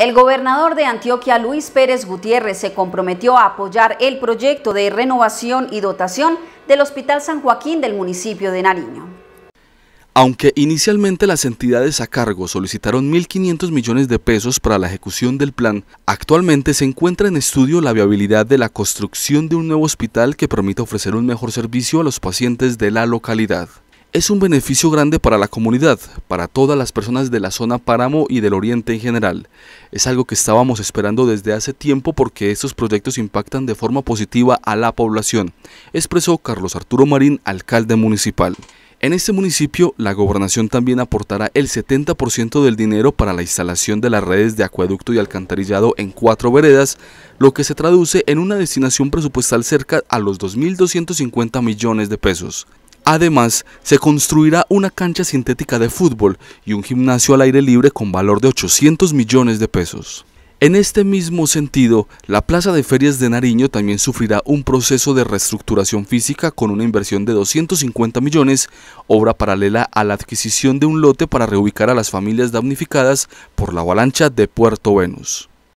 El gobernador de Antioquia, Luis Pérez Gutiérrez, se comprometió a apoyar el proyecto de renovación y dotación del Hospital San Joaquín del municipio de Nariño. Aunque inicialmente las entidades a cargo solicitaron 1.500 millones de pesos para la ejecución del plan, actualmente se encuentra en estudio la viabilidad de la construcción de un nuevo hospital que permita ofrecer un mejor servicio a los pacientes de la localidad. Es un beneficio grande para la comunidad, para todas las personas de la zona Páramo y del Oriente en general. Es algo que estábamos esperando desde hace tiempo porque estos proyectos impactan de forma positiva a la población, expresó Carlos Arturo Marín, alcalde municipal. En este municipio, la gobernación también aportará el 70% del dinero para la instalación de las redes de acueducto y alcantarillado en cuatro veredas, lo que se traduce en una destinación presupuestal cerca a los 2.250 millones de pesos. Además, se construirá una cancha sintética de fútbol y un gimnasio al aire libre con valor de 800 millones de pesos. En este mismo sentido, la Plaza de Ferias de Nariño también sufrirá un proceso de reestructuración física con una inversión de 250 millones, obra paralela a la adquisición de un lote para reubicar a las familias damnificadas por la avalancha de Puerto Venus.